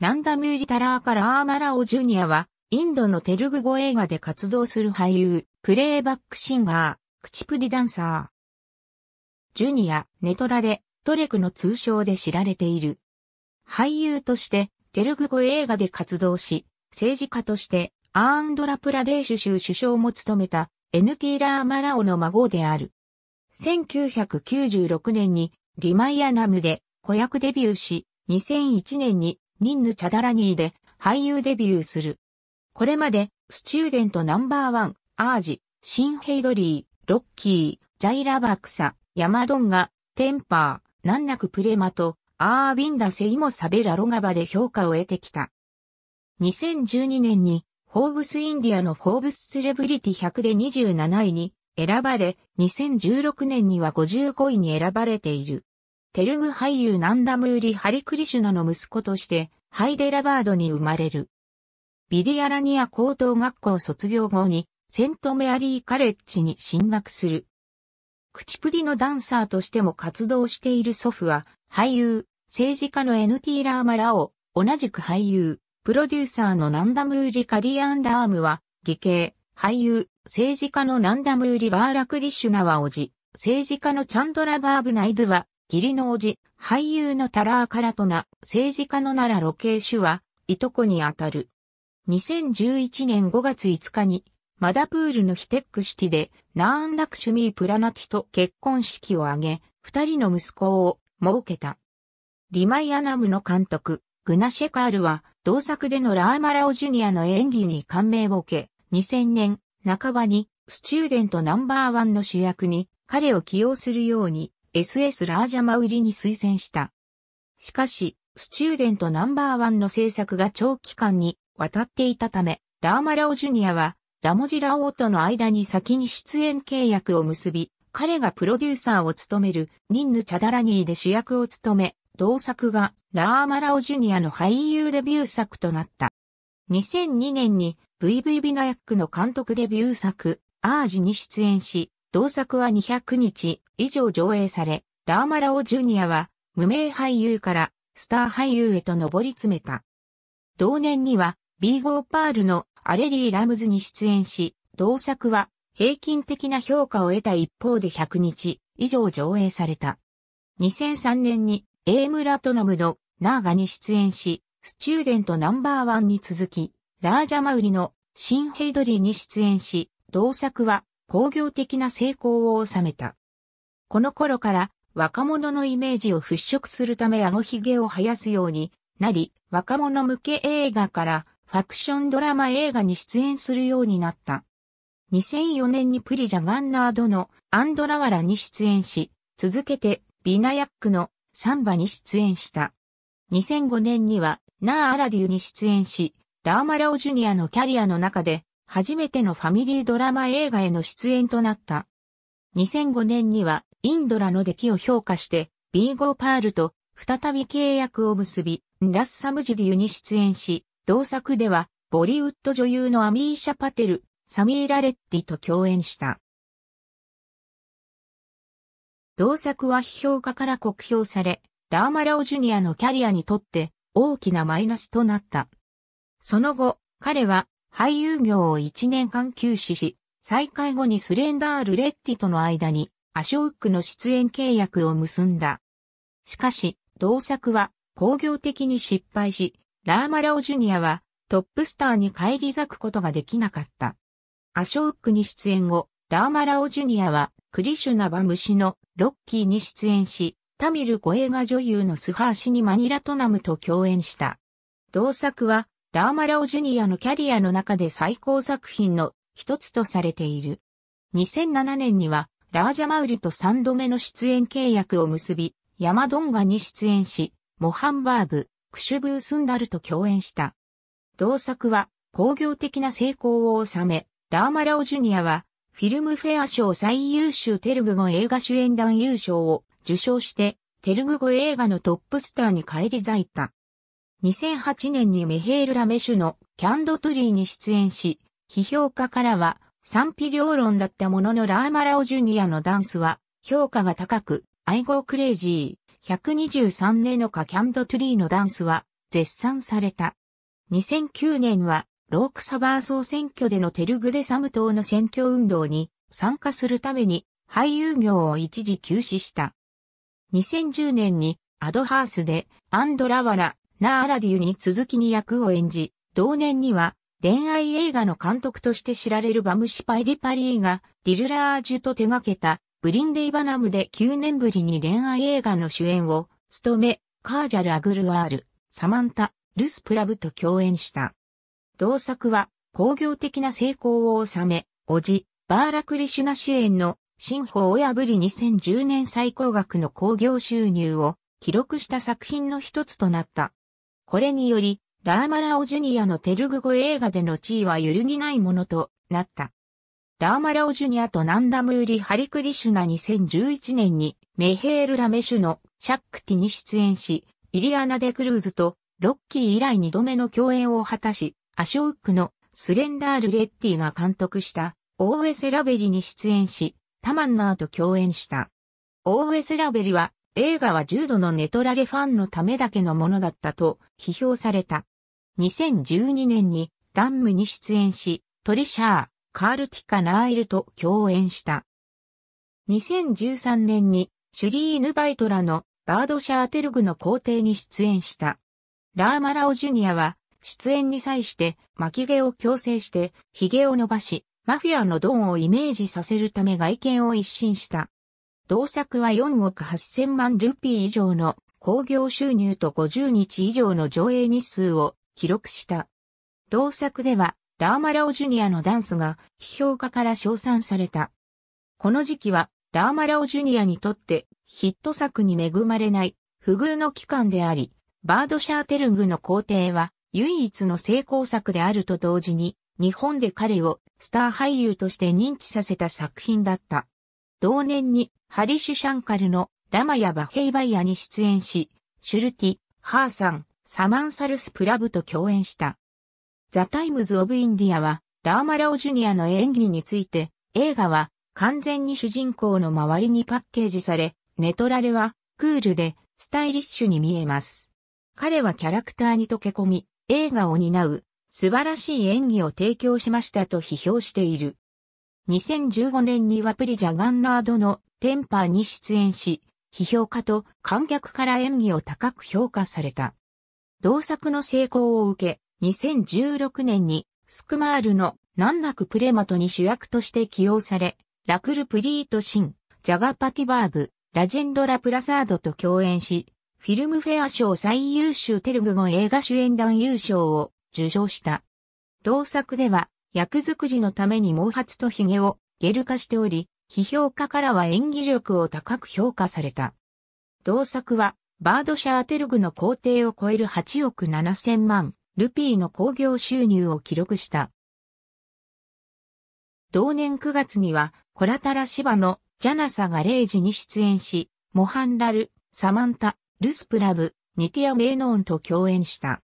ナンダ・ムーリタラーからアーマラオ・ジュニアは、インドのテルグ語映画で活動する俳優、プレイバックシンガー、クチプディダンサー。ジュニア、ネトラで、トレクの通称で知られている。俳優として、テルグ語映画で活動し、政治家として、アーンドラプラデーシュ州首相も務めた、NT ラーマラオの孫である。1996年にリマイアナムで子役デビューし、2001年にニンヌ・チャダラニーで俳優デビューする。これまで、スチューデントナンバーワン、アージ、シンヘイドリー、ロッキー、ジャイラバクサ、ヤマドンガ、テンパー、ナンナク・プレマと、アーウィンダセイモサベラロガバで評価を得てきた。2012年に、フォーブスインディアのフォーブスセレブリティ100で27位に選ばれ、2016年には55位に選ばれている。テルグ俳優ナンダムーリ・ハリクリシュナの息子として、ハイデラバードに生まれる。ビディアラニア高等学校卒業後に、セントメアリーカレッジに進学する。クチプディのダンサーとしても活動している祖父は、俳優、政治家の NT ラーマラオ、同じく俳優、プロデューサーのナンダムーリ・カリアン・ラームは、義兄、俳優、政治家のナンダムーリ・バーラクリシュナはおじ、政治家のチャンドラ・バーブナイドは、義理の叔父、俳優のタラー・カラトナ、政治家の奈良ロケーシュは、いとこにあたる。2011年5月5日に、マダプールのヒテックシティで、ナーン・ラクシュミー・プラナティと結婚式を挙げ、二人の息子を設けた。リマイアナムの監督、グナシェカールは、同作でのラーマラオジュニアの演技に感銘を受け、2000年半ばに、スチューデントナンバーワンの主役に彼を起用するように SS ラージャマウリに推薦した。しかし、スチューデントナンバーワンの制作が長期間にわたっていたため、ラーマラオジュニアは、ラモジラオとの間に先に出演契約を結び、彼がプロデューサーを務めるニンヌ・チャダラニーで主役を務め、同作がラーマラオジュニアの俳優デビュー作となった。2002年に VV ビナヤックの監督デビュー作、アージに出演し、同作は200日以上上映され、ラーマラオジュニアは無名俳優からスター俳優へと上り詰めた。同年にはビーゴーパールのアレリー・ラムズに出演し、同作は平均的な評価を得た一方で100日以上上映された。2003年にエイムラトノムのナーガに出演し、スチューデントナンバーワンに続き、ラージャマウリのシン・ヘイドリーに出演し、同作は工業的な成功を収めた。この頃から若者のイメージを払拭するため顎ひげを生やすようになり、若者向け映画からファクションドラマ映画に出演するようになった。2004年にプリジャガンナードのアンドラワラに出演し、続けてビナヤックのサンバに出演した。2005年にはナーアラデュに出演し、ラーマラオジュニアのキャリアの中で初めてのファミリードラマ映画への出演となった。2005年には、インドラの出来を評価して、ビーゴーパールと再び契約を結び、ラスサムジディユに出演し、同作では、ボリウッド女優のアミーシャ・パテル、サミーラ・レッティと共演した。同作は批評家から酷評され、ラーマラオジュニアのキャリアにとって大きなマイナスとなった。その後、彼は俳優業を1年間休止し、再開後にスレンダー・ルレッティとの間にアショウックの出演契約を結んだ。しかし、同作は工業的に失敗し、ラーマラオジュニアはトップスターに返り咲くことができなかった。アショウックに出演後、ラーマラオジュニアはクリシュナバムシのロッキーに出演し、タミル語映画女優のスハーシニマニラトナムと共演した。同作はラーマラオジュニアのキャリアの中で最高作品の一つとされている。2007年には、ラージャマウルと3度目の出演契約を結び、ヤマドンガに出演し、モハンバーブ、クシュブースンダルと共演した。同作は、工業的な成功を収め、ラーマラオジュニアは、フィルムフェア賞最優秀テルグ語映画主演団優勝を受賞して、テルグ語映画のトップスターに返り咲いた。2008年にメヘール・ラメシュのキャンドトゥリーに出演し、批評家からは賛否両論だったもののラーマラオジュニアのダンスは評価が高く、愛語クレイジー、123年のカキャンドトゥリーのダンスは絶賛された。2009年はロークサバー総選挙でのテルグデサム党の選挙運動に参加するために俳優業を一時休止した。2010年にアドハースでアンドラワラ、ナーラディユに続きに役を演じ、同年には恋愛映画の監督として知られるバムシパイディパリーがディルラージュと手掛けたブリンデイバナムで9年ぶりに恋愛映画の主演を務め、カージャル・アグルワール、サマンタ、ルスプラブと共演した。同作は工業的な成功を収め、おじ、バーラクリシュナ主演の新法を破り2010年最高額の興行収入を記録した作品の一つとなった。これにより、ラーマラオジュニアのテルグ語映画での地位は揺るぎないものとなった。ラーマラオジュニアとナンダムーリ・ハリクリシュナ2011年にメヘール・ラメシュのシャックティに出演し、イリアナ・デ・クルーズとロッキー以来二度目の共演を果たし、アショウックのスレンダール・レッティが監督したオーウェセラベリに出演し、タマンナーと共演した。オーウェセラベリは映画は重度のネトラレファンのためだけのものだったと批評された。2012年にダンムに出演し、トリシャー、カール・ティカ・ナーイルと共演した。2013年にシュリーヌ・バイトラのバード・シャーテルグの皇帝に出演した。ラーマ・ラオ・ジュニアは出演に際して巻き毛を矯正して髭を伸ばし、マフィアのドンをイメージさせるため外見を一新した。同作は4億8000万ルピー以上の興行収入と50日以上の上映日数を記録した。同作では、ラーマラオジュニアのダンスが批評家から称賛された。この時期は、ラーマラオジュニアにとってヒット作に恵まれない不遇の期間であり、バードシャーテルグの皇帝は唯一の成功作であると同時に、日本で彼をスター俳優として認知させた作品だった。同年にハリシュ・シャンカルのラマやバヘイバイアに出演し、シュルティ、ハーサン、サマンサルスプラブと共演した。ザ・タイムズ・オブ・インディアは、ラーマラオ・ジュニアの演技について、映画は完全に主人公の周りにパッケージされ、ネトラレはクールでスタイリッシュに見えます。彼はキャラクターに溶け込み、映画を担う素晴らしい演技を提供しましたと批評している。2015年にはプリジャガンナードのテンパーに出演し、批評家と観客から演技を高く評価された。同作の成功を受け、2016年にスクマールの難なくプレマトに主役として起用され、ラクルプリートシン、ジャガパティバーブ、ラジェンドラ・プラサードと共演し、フィルムフェア賞最優秀テルグ語映画主演団優勝を受賞した。同作では、役作りのために毛髪と髭をゲル化しており、批評家からは演技力を高く評価された。同作は、バードシャーテルグの工程を超える8億7千万、ルピーの興行収入を記録した。同年9月には、コラタラ芝のジャナサが0時に出演し、モハンラル、サマンタ、ルスプラブ、ニティア・メイノーンと共演した。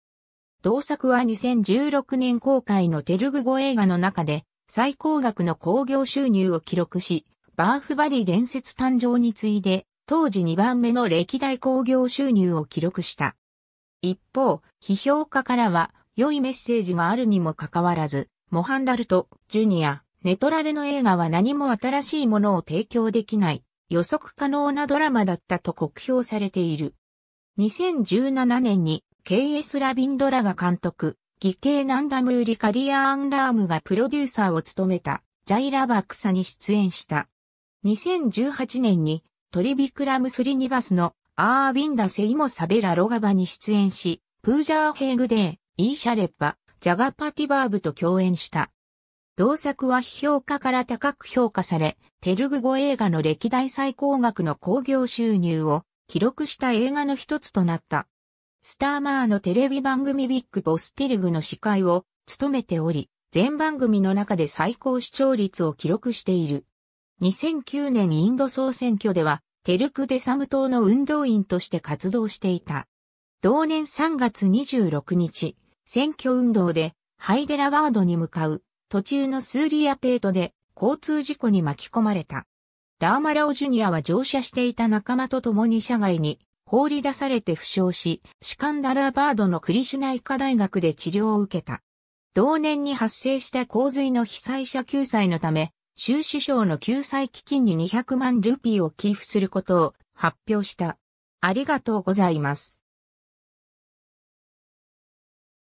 同作は2016年公開のテルグ語映画の中で最高額の興行収入を記録し、バーフバリ伝説誕生に次いで、当時2番目の歴代興行収入を記録した。一方、批評家からは、良いメッセージがあるにもかかわらず、モハンダルト、ジュニア、ネトラレの映画は何も新しいものを提供できない、予測可能なドラマだったと酷評されている。2017年に KS ラビンドラが監督、義兄ナンダムーリカリア・アンラームがプロデューサーを務めた、ジャイラ・バクサに出演した。2018年にトリビクラムスリニバスのアーウィンダセイモサベラロガバに出演し、プージャーヘーグデー、イーシャレッパ、ジャガパティバーブと共演した。同作は批評家から高く評価され、テルグ語映画の歴代最高額の興行収入を記録した映画の一つとなった。スターマーのテレビ番組ビッグボステルグの司会を務めており、全番組の中で最高視聴率を記録している。2009年インド総選挙では、テルクデサム党の運動員として活動していた。同年3月26日、選挙運動でハイデラワードに向かう途中のスーリアペートで交通事故に巻き込まれた。ラーマラオジュニアは乗車していた仲間と共に車外に放り出されて負傷し、シカンダラーバードのクリシュナ医科大学で治療を受けた。同年に発生した洪水の被災者救済のため、州首相の救済基金に200万ルピーを寄付することを発表した。ありがとうございます。